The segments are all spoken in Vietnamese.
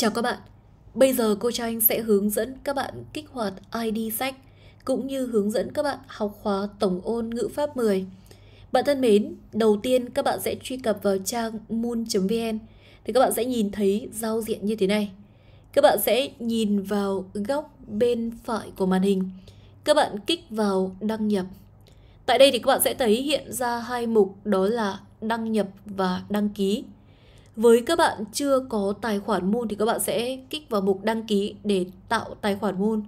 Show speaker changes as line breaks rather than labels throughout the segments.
Chào các bạn, bây giờ cô Tranh sẽ hướng dẫn các bạn kích hoạt ID sách cũng như hướng dẫn các bạn học khóa tổng ôn ngữ pháp 10. Bạn thân mến, đầu tiên các bạn sẽ truy cập vào trang moon.vn thì các bạn sẽ nhìn thấy giao diện như thế này. Các bạn sẽ nhìn vào góc bên phải của màn hình. Các bạn kích vào đăng nhập. Tại đây thì các bạn sẽ thấy hiện ra hai mục đó là đăng nhập và đăng ký. Với các bạn chưa có tài khoản môn thì các bạn sẽ kích vào mục đăng ký để tạo tài khoản môn.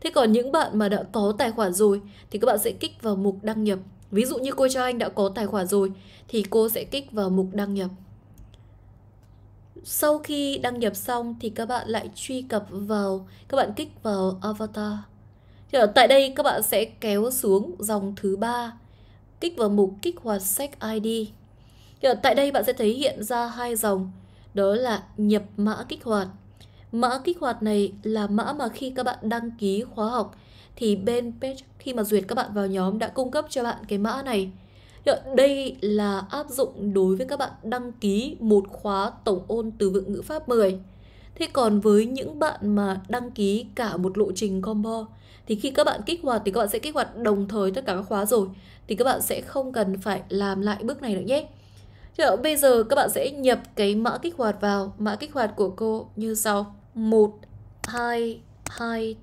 Thế còn những bạn mà đã có tài khoản rồi thì các bạn sẽ kích vào mục đăng nhập. Ví dụ như cô cho anh đã có tài khoản rồi thì cô sẽ kích vào mục đăng nhập. Sau khi đăng nhập xong thì các bạn lại truy cập vào, các bạn kích vào avatar. Thì ở tại đây các bạn sẽ kéo xuống dòng thứ ba, kích vào mục kích hoạt sách ID. Thì ở tại đây bạn sẽ thấy hiện ra hai dòng, đó là nhập mã kích hoạt. Mã kích hoạt này là mã mà khi các bạn đăng ký khóa học thì bên page khi mà duyệt các bạn vào nhóm đã cung cấp cho bạn cái mã này. Thì đây là áp dụng đối với các bạn đăng ký một khóa tổng ôn từ vựng ngữ pháp 10. Thế còn với những bạn mà đăng ký cả một lộ trình combo thì khi các bạn kích hoạt thì các bạn sẽ kích hoạt đồng thời tất cả các khóa rồi thì các bạn sẽ không cần phải làm lại bước này nữa nhé. Rồi bây giờ các bạn sẽ nhập cái mã kích hoạt vào, mã kích hoạt của cô như sau. 1 2 2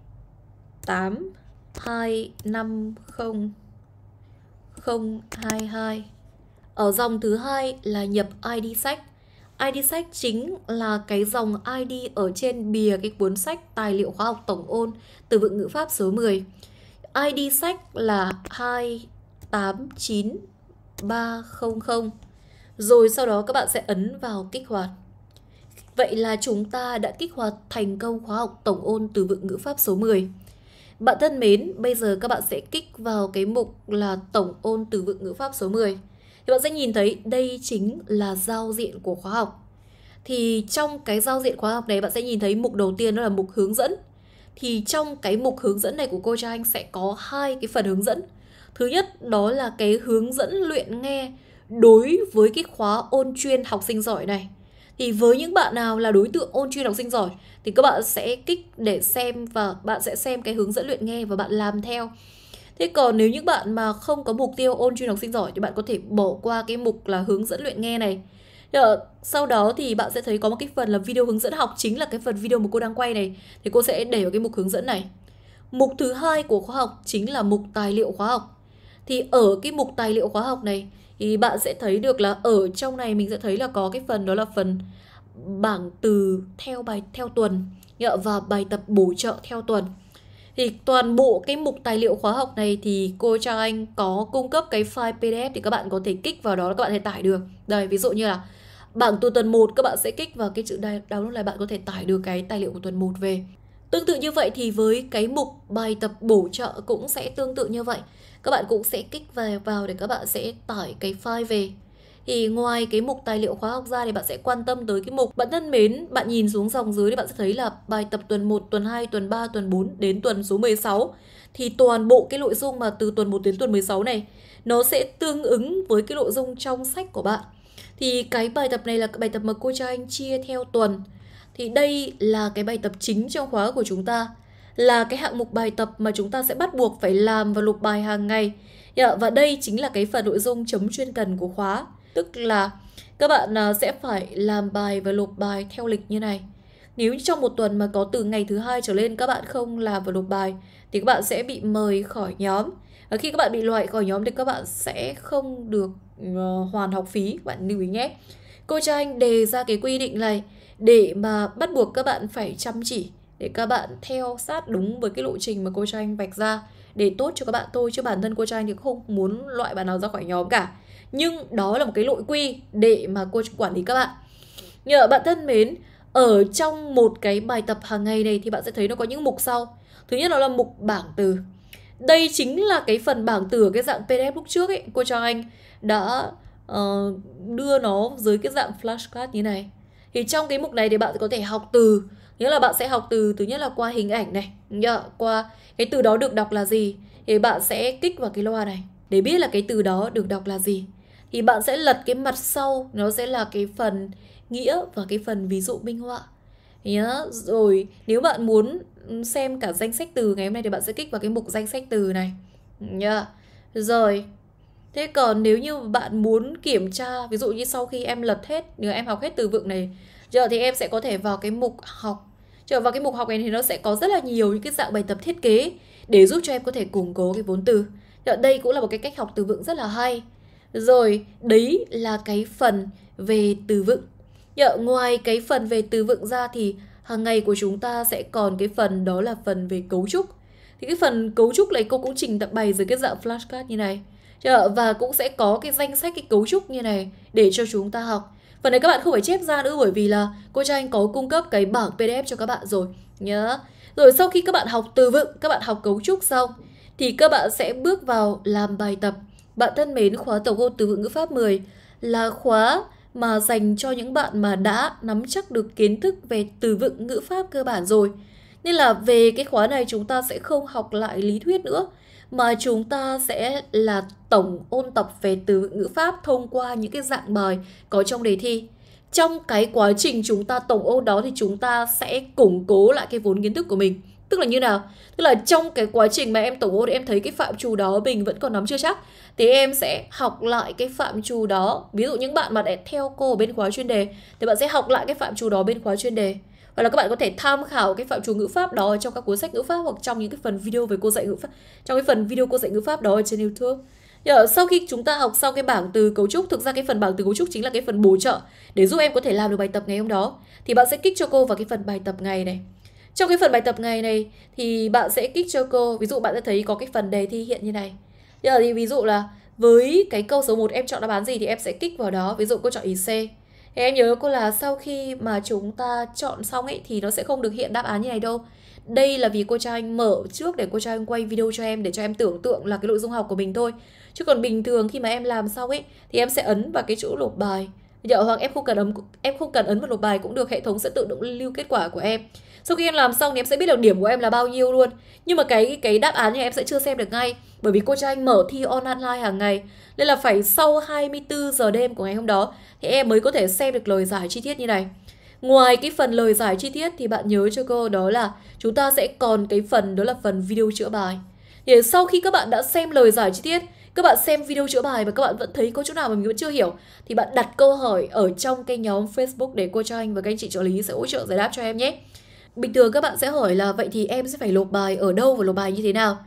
8 2 5 0 0 2 2. Ở dòng thứ hai là nhập ID sách. ID sách chính là cái dòng ID ở trên bìa cái cuốn sách tài liệu khoa học tổng ôn từ vựng ngữ pháp số 10. ID sách là 289300 rồi sau đó các bạn sẽ ấn vào kích hoạt. Vậy là chúng ta đã kích hoạt thành công khóa học tổng ôn từ vựng ngữ pháp số 10. Bạn thân mến, bây giờ các bạn sẽ kích vào cái mục là tổng ôn từ vựng ngữ pháp số 10. Thì bạn sẽ nhìn thấy đây chính là giao diện của khóa học. Thì trong cái giao diện khóa học này bạn sẽ nhìn thấy mục đầu tiên đó là mục hướng dẫn. Thì trong cái mục hướng dẫn này của cô cho anh sẽ có hai cái phần hướng dẫn. Thứ nhất đó là cái hướng dẫn luyện nghe đối với cái khóa ôn chuyên học sinh giỏi này thì với những bạn nào là đối tượng ôn chuyên học sinh giỏi thì các bạn sẽ kích để xem và bạn sẽ xem cái hướng dẫn luyện nghe và bạn làm theo thế còn nếu những bạn mà không có mục tiêu ôn chuyên học sinh giỏi thì bạn có thể bỏ qua cái mục là hướng dẫn luyện nghe này sau đó thì bạn sẽ thấy có một cái phần là video hướng dẫn học chính là cái phần video mà cô đang quay này thì cô sẽ để vào cái mục hướng dẫn này mục thứ hai của khóa học chính là mục tài liệu khóa học thì ở cái mục tài liệu khóa học này thì bạn sẽ thấy được là ở trong này mình sẽ thấy là có cái phần đó là phần bảng từ theo bài theo tuần và bài tập bổ trợ theo tuần thì toàn bộ cái mục tài liệu khóa học này thì cô cho Anh có cung cấp cái file PDF thì các bạn có thể kích vào đó các bạn thể tải được. Đây ví dụ như là bảng từ tuần 1 các bạn sẽ kích vào cái chữ đây download là bạn có thể tải được cái tài liệu của tuần 1 về. Tương tự như vậy thì với cái mục bài tập bổ trợ cũng sẽ tương tự như vậy. Các bạn cũng sẽ kích về vào để các bạn sẽ tải cái file về. Thì ngoài cái mục tài liệu khóa học ra thì bạn sẽ quan tâm tới cái mục. Bạn thân mến, bạn nhìn xuống dòng dưới thì bạn sẽ thấy là bài tập tuần 1, tuần 2, tuần 3, tuần 4 đến tuần số 16. Thì toàn bộ cái nội dung mà từ tuần 1 đến tuần 16 này nó sẽ tương ứng với cái nội dung trong sách của bạn. Thì cái bài tập này là bài tập mà cô cho anh chia theo tuần thì đây là cái bài tập chính trong khóa của chúng ta là cái hạng mục bài tập mà chúng ta sẽ bắt buộc phải làm và lục bài hàng ngày dạ, và đây chính là cái phần nội dung chấm chuyên cần của khóa tức là các bạn à, sẽ phải làm bài và lục bài theo lịch như này nếu trong một tuần mà có từ ngày thứ hai trở lên các bạn không làm và lục bài thì các bạn sẽ bị mời khỏi nhóm và khi các bạn bị loại khỏi nhóm thì các bạn sẽ không được ờ, hoàn học phí bạn lưu ý nhé cô cho anh đề ra cái quy định này để mà bắt buộc các bạn phải chăm chỉ để các bạn theo sát đúng với cái lộ trình mà cô cho anh vạch ra để tốt cho các bạn thôi chứ bản thân cô cho anh thì không muốn loại bạn nào ra khỏi nhóm cả nhưng đó là một cái nội quy để mà cô quản lý các bạn nhờ bạn thân mến ở trong một cái bài tập hàng ngày này thì bạn sẽ thấy nó có những mục sau thứ nhất đó là mục bảng từ đây chính là cái phần bảng từ cái dạng pdf lúc trước ấy cô cho anh đã Ờ, đưa nó dưới cái dạng flashcard như này thì trong cái mục này thì bạn có thể học từ nghĩa là bạn sẽ học từ thứ nhất là qua hình ảnh này nhờ qua cái từ đó được đọc là gì thì bạn sẽ kích vào cái loa này để biết là cái từ đó được đọc là gì thì bạn sẽ lật cái mặt sau nó sẽ là cái phần nghĩa và cái phần ví dụ minh họa nhớ rồi nếu bạn muốn xem cả danh sách từ ngày hôm nay thì bạn sẽ kích vào cái mục danh sách từ này nhớ rồi Thế còn nếu như bạn muốn kiểm tra, ví dụ như sau khi em lật hết, nếu em học hết từ vựng này, giờ thì em sẽ có thể vào cái mục học. Trở vào cái mục học này thì nó sẽ có rất là nhiều những cái dạng bài tập thiết kế để giúp cho em có thể củng cố cái vốn từ. Giờ dạ, đây cũng là một cái cách học từ vựng rất là hay. Rồi, đấy là cái phần về từ vựng. Giờ dạ, ngoài cái phần về từ vựng ra thì hàng ngày của chúng ta sẽ còn cái phần đó là phần về cấu trúc. Thì cái phần cấu trúc này cô cũng trình tập bày dưới cái dạng flashcard như này. Và cũng sẽ có cái danh sách cái cấu trúc như này để cho chúng ta học. Phần này các bạn không phải chép ra nữa bởi vì là cô anh có cung cấp cái bảng PDF cho các bạn rồi nhớ. Rồi sau khi các bạn học từ vựng, các bạn học cấu trúc xong thì các bạn sẽ bước vào làm bài tập. Bạn thân mến, khóa tổng hợp từ vựng ngữ pháp 10 là khóa mà dành cho những bạn mà đã nắm chắc được kiến thức về từ vựng ngữ pháp cơ bản rồi. Nên là về cái khóa này chúng ta sẽ không học lại lý thuyết nữa mà chúng ta sẽ là tổng ôn tập về từ ngữ pháp thông qua những cái dạng bài có trong đề thi. Trong cái quá trình chúng ta tổng ôn đó thì chúng ta sẽ củng cố lại cái vốn kiến thức của mình. Tức là như nào? Tức là trong cái quá trình mà em tổng ôn em thấy cái phạm trù đó mình vẫn còn nắm chưa chắc thì em sẽ học lại cái phạm trù đó. Ví dụ những bạn mà đã theo cô ở bên khóa chuyên đề thì bạn sẽ học lại cái phạm trù đó bên khóa chuyên đề. Hoặc là các bạn có thể tham khảo cái phạm trù ngữ pháp đó trong các cuốn sách ngữ pháp hoặc trong những cái phần video về cô dạy ngữ pháp, trong cái phần video cô dạy ngữ pháp đó ở trên YouTube. Nhờ, sau khi chúng ta học sau cái bảng từ cấu trúc, thực ra cái phần bảng từ cấu trúc chính là cái phần bổ trợ để giúp em có thể làm được bài tập ngày hôm đó. Thì bạn sẽ kích cho cô vào cái phần bài tập ngày này. Trong cái phần bài tập ngày này thì bạn sẽ kích cho cô, ví dụ bạn sẽ thấy có cái phần đề thi hiện như này. Giờ thì ví dụ là với cái câu số 1 em chọn đáp án gì thì em sẽ kích vào đó, ví dụ cô chọn ý C. Thì em nhớ cô là sau khi mà chúng ta chọn xong ấy thì nó sẽ không được hiện đáp án như này đâu. Đây là vì cô cho anh mở trước để cô cho anh quay video cho em để cho em tưởng tượng là cái nội dung học của mình thôi. Chứ còn bình thường khi mà em làm xong ấy thì em sẽ ấn vào cái chỗ lột bài. Dạ hoặc vâng, em không cần ấn em không cần ấn vào lột bài cũng được hệ thống sẽ tự động lưu kết quả của em sau khi em làm xong thì em sẽ biết được điểm của em là bao nhiêu luôn nhưng mà cái cái đáp án thì em sẽ chưa xem được ngay bởi vì cô cho anh mở thi online hàng ngày nên là phải sau 24 giờ đêm của ngày hôm đó thì em mới có thể xem được lời giải chi tiết như này ngoài cái phần lời giải chi tiết thì bạn nhớ cho cô đó là chúng ta sẽ còn cái phần đó là phần video chữa bài thì sau khi các bạn đã xem lời giải chi tiết các bạn xem video chữa bài và các bạn vẫn thấy có chỗ nào mà mình vẫn chưa hiểu thì bạn đặt câu hỏi ở trong cái nhóm Facebook để cô cho anh và các anh chị trợ lý sẽ hỗ trợ giải đáp cho em nhé. Bình thường các bạn sẽ hỏi là vậy thì em sẽ phải nộp bài ở đâu và nộp bài như thế nào?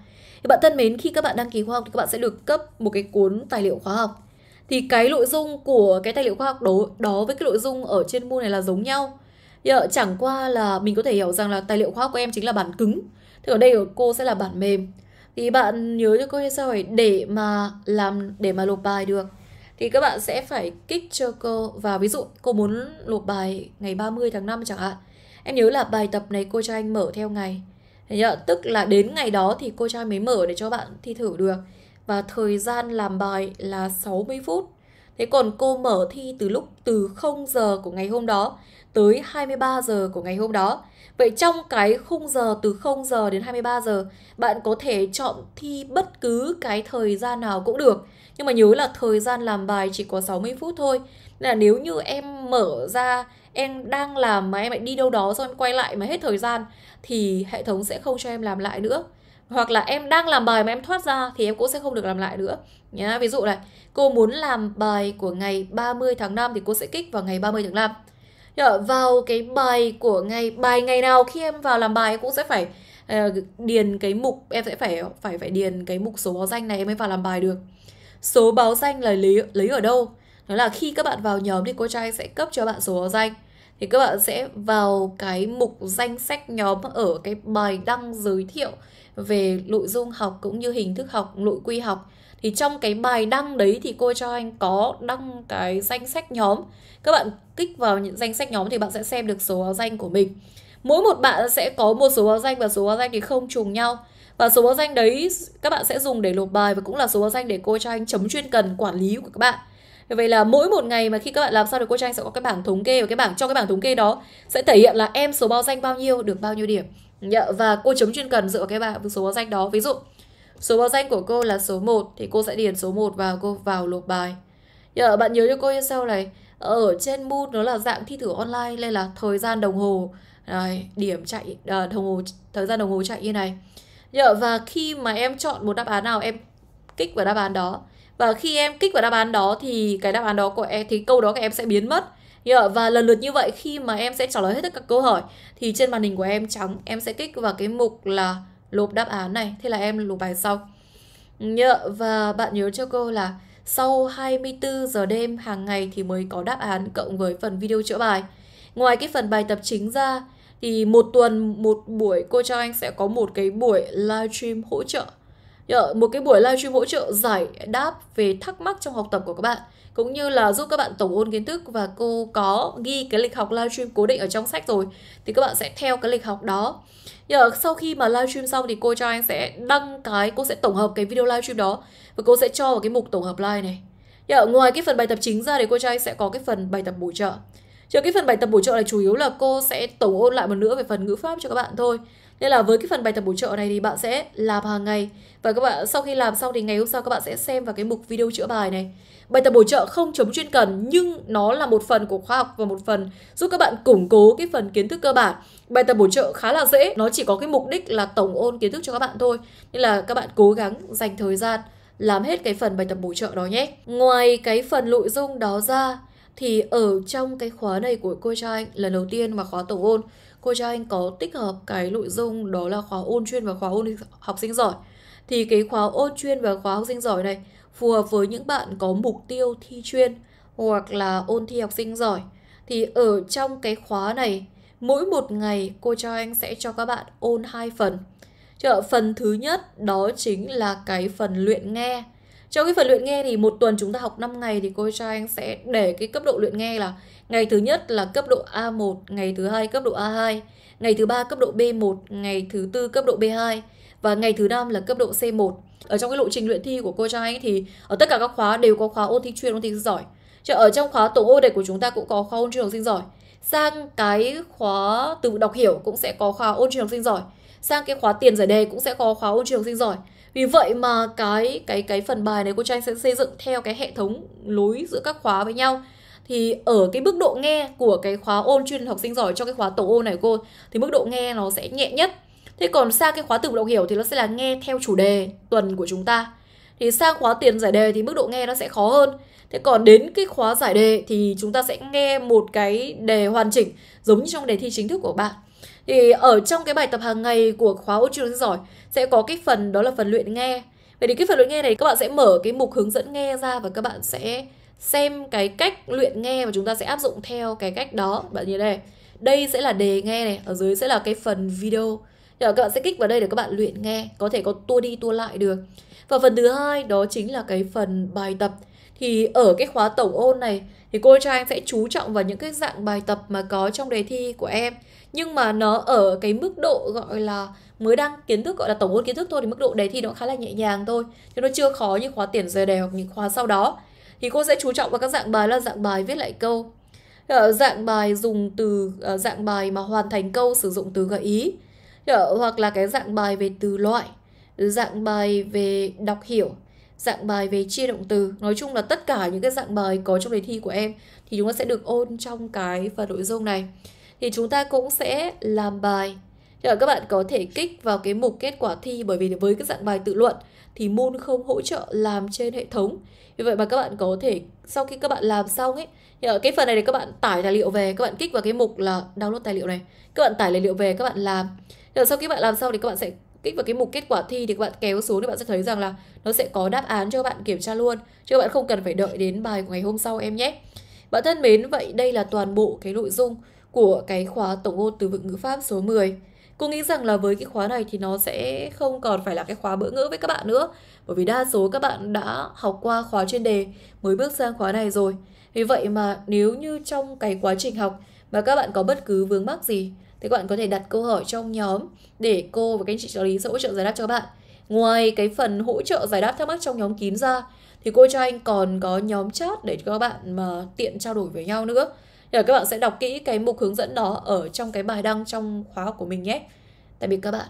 Thì bạn thân mến, khi các bạn đăng ký khoa học thì các bạn sẽ được cấp một cái cuốn tài liệu khóa học. Thì cái nội dung của cái tài liệu khoa học đó, đó với cái nội dung ở trên môn này là giống nhau. Giờ, chẳng qua là mình có thể hiểu rằng là tài liệu khoa học của em chính là bản cứng. Thì ở đây của cô sẽ là bản mềm. Thì bạn nhớ cho cô như sau này, để mà làm để mà nộp bài được thì các bạn sẽ phải kích cho cô và ví dụ cô muốn nộp bài ngày 30 tháng 5 chẳng hạn Em nhớ là bài tập này cô cho anh mở theo ngày. Thế Tức là đến ngày đó thì cô cho anh mới mở để cho bạn thi thử được. Và thời gian làm bài là 60 phút. Thế còn cô mở thi từ lúc từ 0 giờ của ngày hôm đó tới 23 giờ của ngày hôm đó. Vậy trong cái khung giờ từ 0 giờ đến 23 giờ, bạn có thể chọn thi bất cứ cái thời gian nào cũng được. Nhưng mà nhớ là thời gian làm bài chỉ có 60 phút thôi. Nên là nếu như em mở ra em đang làm mà em lại đi đâu đó xong em quay lại mà hết thời gian thì hệ thống sẽ không cho em làm lại nữa hoặc là em đang làm bài mà em thoát ra thì em cũng sẽ không được làm lại nữa nhá ví dụ này cô muốn làm bài của ngày 30 tháng 5 thì cô sẽ kích vào ngày 30 tháng 5 Rồi, vào cái bài của ngày bài ngày nào khi em vào làm bài em cũng sẽ phải uh, điền cái mục em sẽ phải phải phải điền cái mục số báo danh này em mới vào làm bài được số báo danh là lấy lấy ở đâu đó là khi các bạn vào nhóm thì cô trai sẽ cấp cho bạn số báo danh thì các bạn sẽ vào cái mục danh sách nhóm ở cái bài đăng giới thiệu về nội dung học cũng như hình thức học, nội quy học thì trong cái bài đăng đấy thì cô cho anh có đăng cái danh sách nhóm các bạn kích vào những danh sách nhóm thì bạn sẽ xem được số báo danh của mình mỗi một bạn sẽ có một số báo danh và số báo danh thì không trùng nhau và số báo danh đấy các bạn sẽ dùng để lột bài và cũng là số báo danh để cô cho anh chấm chuyên cần quản lý của các bạn Vậy là mỗi một ngày mà khi các bạn làm sao được cô Trang sẽ có cái bảng thống kê và cái bảng trong cái bảng thống kê đó sẽ thể hiện là em số báo danh bao nhiêu được bao nhiêu điểm. Dạ, và cô chấm chuyên cần dựa vào cái bảng số báo danh đó. Ví dụ số báo danh của cô là số 1 thì cô sẽ điền số 1 vào cô vào nộp bài. Giờ dạ, bạn nhớ cho cô như sau này, ở trên Moon nó là dạng thi thử online nên là thời gian đồng hồ này, điểm chạy à, đồng hồ thời gian đồng hồ chạy như này. Dạ, và khi mà em chọn một đáp án nào em kích vào đáp án đó và khi em kích vào đáp án đó thì cái đáp án đó của em thì câu đó của em sẽ biến mất Yeah, và lần lượt như vậy khi mà em sẽ trả lời hết tất cả câu hỏi thì trên màn hình của em trắng em sẽ kích vào cái mục là lộp đáp án này thế là em lộp bài xong yeah, và bạn nhớ cho cô là sau 24 giờ đêm hàng ngày thì mới có đáp án cộng với phần video chữa bài ngoài cái phần bài tập chính ra thì một tuần một buổi cô cho anh sẽ có một cái buổi livestream hỗ trợ một cái buổi livestream hỗ trợ giải đáp về thắc mắc trong học tập của các bạn cũng như là giúp các bạn tổng ôn kiến thức và cô có ghi cái lịch học livestream cố định ở trong sách rồi thì các bạn sẽ theo cái lịch học đó nhờ sau khi mà livestream xong thì cô cho anh sẽ đăng cái cô sẽ tổng hợp cái video livestream đó và cô sẽ cho vào cái mục tổng hợp live này nhờ ngoài cái phần bài tập chính ra thì cô cho anh sẽ có cái phần bài tập bổ trợ Chứ cái phần bài tập bổ trợ này chủ yếu là cô sẽ tổng ôn lại một nữa về phần ngữ pháp cho các bạn thôi nên là với cái phần bài tập bổ trợ này thì bạn sẽ làm hàng ngày và các bạn sau khi làm xong thì ngày hôm sau các bạn sẽ xem vào cái mục video chữa bài này. Bài tập bổ trợ không chống chuyên cần nhưng nó là một phần của khoa học và một phần giúp các bạn củng cố cái phần kiến thức cơ bản. Bài tập bổ trợ khá là dễ, nó chỉ có cái mục đích là tổng ôn kiến thức cho các bạn thôi. Nên là các bạn cố gắng dành thời gian làm hết cái phần bài tập bổ trợ đó nhé. Ngoài cái phần nội dung đó ra thì ở trong cái khóa này của cô cho anh lần đầu tiên mà khóa tổng ôn cô cho anh có tích hợp cái nội dung đó là khóa ôn chuyên và khóa ôn học sinh giỏi thì cái khóa ôn chuyên và khóa học sinh giỏi này phù hợp với những bạn có mục tiêu thi chuyên hoặc là ôn thi học sinh giỏi thì ở trong cái khóa này mỗi một ngày cô cho anh sẽ cho các bạn ôn hai phần Chợ phần thứ nhất đó chính là cái phần luyện nghe trong cái phần luyện nghe thì một tuần chúng ta học 5 ngày thì cô cho anh sẽ để cái cấp độ luyện nghe là Ngày thứ nhất là cấp độ A1, ngày thứ hai cấp độ A2, ngày thứ ba cấp độ B1, ngày thứ tư cấp độ B2 và ngày thứ năm là cấp độ C1. Ở trong cái lộ trình luyện thi của cô Trang Anh thì ở tất cả các khóa đều có khóa ôn thi chuyên, ôn thi giỏi. Chứ ở trong khóa tổng ô đề của chúng ta cũng có khóa ôn trường học sinh giỏi. Sang cái khóa từ đọc hiểu cũng sẽ có khóa ôn trường học sinh giỏi. Sang cái khóa tiền giải đề cũng sẽ có khóa ôn trường học sinh giỏi. Vì vậy mà cái cái cái phần bài này cô Trang sẽ xây dựng theo cái hệ thống lối giữa các khóa với nhau thì ở cái mức độ nghe của cái khóa ôn chuyên học sinh giỏi cho cái khóa tổ ôn này cô thì mức độ nghe nó sẽ nhẹ nhất thế còn sang cái khóa từ đọc hiểu thì nó sẽ là nghe theo chủ đề tuần của chúng ta thì sang khóa tiền giải đề thì mức độ nghe nó sẽ khó hơn thế còn đến cái khóa giải đề thì chúng ta sẽ nghe một cái đề hoàn chỉnh giống như trong đề thi chính thức của bạn thì ở trong cái bài tập hàng ngày của khóa ôn chuyên học sinh giỏi sẽ có cái phần đó là phần luyện nghe vậy thì cái phần luyện nghe này các bạn sẽ mở cái mục hướng dẫn nghe ra và các bạn sẽ xem cái cách luyện nghe mà chúng ta sẽ áp dụng theo cái cách đó bạn như đây đây sẽ là đề nghe này ở dưới sẽ là cái phần video thì các bạn sẽ kích vào đây để các bạn luyện nghe có thể có tua đi tua lại được và phần thứ hai đó chính là cái phần bài tập thì ở cái khóa tổng ôn này thì cô cho anh sẽ chú trọng vào những cái dạng bài tập mà có trong đề thi của em nhưng mà nó ở cái mức độ gọi là mới đăng kiến thức gọi là tổng ôn kiến thức thôi thì mức độ đề thi nó khá là nhẹ nhàng thôi chứ nó chưa khó như khóa tiền rời đề hoặc những khóa sau đó thì cô sẽ chú trọng vào các dạng bài là dạng bài viết lại câu ở ờ, dạng bài dùng từ ờ, dạng bài mà hoàn thành câu sử dụng từ gợi ý ở, ờ, hoặc là cái dạng bài về từ loại dạng bài về đọc hiểu dạng bài về chia động từ nói chung là tất cả những cái dạng bài có trong đề thi của em thì chúng ta sẽ được ôn trong cái phần nội dung này thì chúng ta cũng sẽ làm bài các bạn có thể kích vào cái mục kết quả thi bởi vì với cái dạng bài tự luận thì môn không hỗ trợ làm trên hệ thống. Vì vậy mà các bạn có thể sau khi các bạn làm xong ấy thì ở cái phần này thì các bạn tải tài liệu về, các bạn kích vào cái mục là download tài liệu này. Các bạn tải tài liệu về các bạn làm. Rồi sau khi bạn làm xong thì các bạn sẽ kích vào cái mục kết quả thi thì các bạn kéo xuống thì bạn sẽ thấy rằng là nó sẽ có đáp án cho các bạn kiểm tra luôn chứ các bạn không cần phải đợi đến bài của ngày hôm sau em nhé. Bạn thân mến, vậy đây là toàn bộ cái nội dung của cái khóa tổng ôn từ vựng ngữ pháp số 10. Cô nghĩ rằng là với cái khóa này thì nó sẽ không còn phải là cái khóa bỡ ngỡ với các bạn nữa Bởi vì đa số các bạn đã học qua khóa chuyên đề mới bước sang khóa này rồi Vì vậy mà nếu như trong cái quá trình học mà các bạn có bất cứ vướng mắc gì Thì các bạn có thể đặt câu hỏi trong nhóm để cô và các anh chị trợ lý sẽ hỗ trợ giải đáp cho các bạn Ngoài cái phần hỗ trợ giải đáp thắc mắc trong nhóm kín ra thì cô cho anh còn có nhóm chat để cho các bạn mà tiện trao đổi với nhau nữa thì các bạn sẽ đọc kỹ cái mục hướng dẫn đó ở trong cái bài đăng trong khóa học của mình nhé. Tạm biệt các bạn.